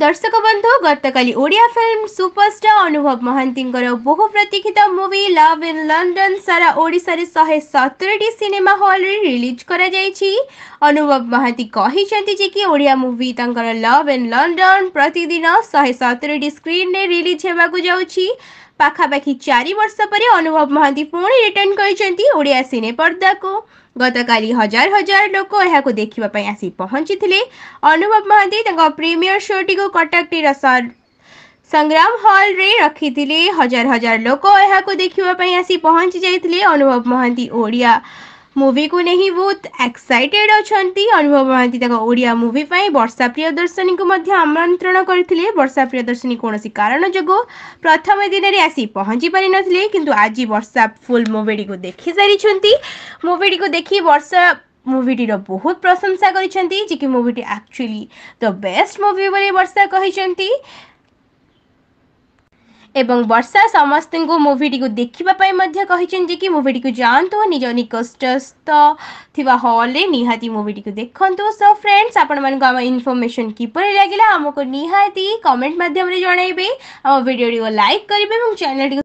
ଦର୍ଶକ ବନ୍ଧୁ ଗତକାଲି ଓଡ଼ିଆ ଫିଲ୍ମ ସୁପରଷ୍ଟାର ଅନୁଭବ ମହାନ୍ତିଙ୍କର ବହୁ ପ୍ରତୀକ୍ଷିତ ମୁଭି ଲଭ୍ ଇନ୍ ଲଣ୍ଡନ ସାରା ଓଡ଼ିଶାରେ ଶହେ ସତୁରିଟି ସିନେମା ହଲ୍ରେ ରିଲିଜ୍ କରାଯାଇଛି ଅନୁଭବ ମହାନ୍ତି କହିଛନ୍ତି ଯେ କି ଓଡ଼ିଆ ମୁଭି ତାଙ୍କର ଲଭ୍ ଇନ୍ ଲଣ୍ଡନ ପ୍ରତିଦିନ ଶହେ ସତୁରିଟି ସ୍କ୍ରିନ୍ରେ ରିଲିଜ୍ ହେବାକୁ ଯାଉଛି ପାଖାପାଖି ଚାରି ବର୍ଷ ପରେ ଅନୁଭବ ମହାନ୍ତି ପୁଣି ରିଟର୍ଣ୍ଣ କରିଛନ୍ତି ଓଡ଼ିଆ ସିନେ ପର୍ଦ୍ଦାକୁ ଗତକାଲି ହଜାର ହଜାର ଲୋକ ଏହାକୁ ଦେଖିବା ପାଇଁ ଆସି ପହଞ୍ଚିଥିଲେ ଅନୁଭବ ମହାନ୍ତି ତାଙ୍କ ପ୍ରିମିୟର ଶୋଟିକୁ କଟକଟିର ସଂଗ୍ରାମ ହଲ୍ରେ ରଖିଥିଲେ ହଜାର ହଜାର ଲୋକ ଏହାକୁ ଦେଖିବା ପାଇଁ ଆସି ପହଞ୍ଚି ଯାଇଥିଲେ ଅନୁଭବ ମହାନ୍ତି ଓଡ଼ିଆ ମୁଭିକୁ ନେଇ ବହୁତ ଏକ୍ସାଇଟେଡ୍ ଅଛନ୍ତି ଅନୁଭବ ମହାନ୍ତି ତାଙ୍କ ଓଡ଼ିଆ ମୁଭି ପାଇଁ ବର୍ଷା ପ୍ରିୟଦର୍ଶନୀଙ୍କୁ ମଧ୍ୟ ଆମନ୍ତ୍ରଣ କରିଥିଲେ ବର୍ଷା ପ୍ରିୟଦର୍ଶନୀ କୌଣସି କାରଣ ଯୋଗୁଁ ପ୍ରଥମ ଦିନରେ ଆସି ପହଞ୍ଚି ପାରିନଥିଲେ କିନ୍ତୁ ଆଜି ବର୍ଷା ଫୁଲ୍ ମୁଭିଟିକୁ ଦେଖିସାରିଛନ୍ତି ମୁଭିଟିକୁ ଦେଖି ବର୍ଷା ମୁଭିଟିର ବହୁତ ପ୍ରଶଂସା କରିଛନ୍ତି ଯେ କି ମୁଭିଟି ଆକ୍ଚୁଆଲି ଦ ବେଷ୍ଟ ମୁଭି ବୋଲି ବର୍ଷା କହିଛନ୍ତି ଏବଂ ବର୍ଷା ସମସ୍ତଙ୍କୁ ମୁଭିଟିକୁ ଦେଖିବା ପାଇଁ ମଧ୍ୟ କହିଛନ୍ତି କି ମୁଭିଟିକୁ ଯାଆନ୍ତୁ ନିଜ ନିକଟସ୍ଥ ଥିବା ହଲ୍ରେ ନିହାତି ମୁଭିଟିକୁ ଦେଖନ୍ତୁ ସୋ ଫ୍ରେଣ୍ଡସ୍ ଆପଣମାନଙ୍କୁ ଆମ ଇନଫର୍ମେସନ୍ କିପରି ଲାଗିଲା ଆମକୁ ନିହାତି କମେଣ୍ଟ ମାଧ୍ୟମରେ ଜଣାଇବେ ଆମ ଭିଡ଼ିଓଟିକୁ ଲାଇକ୍ କରିବେ ଏବଂ ଚ୍ୟାନେଲ୍ଟିକୁ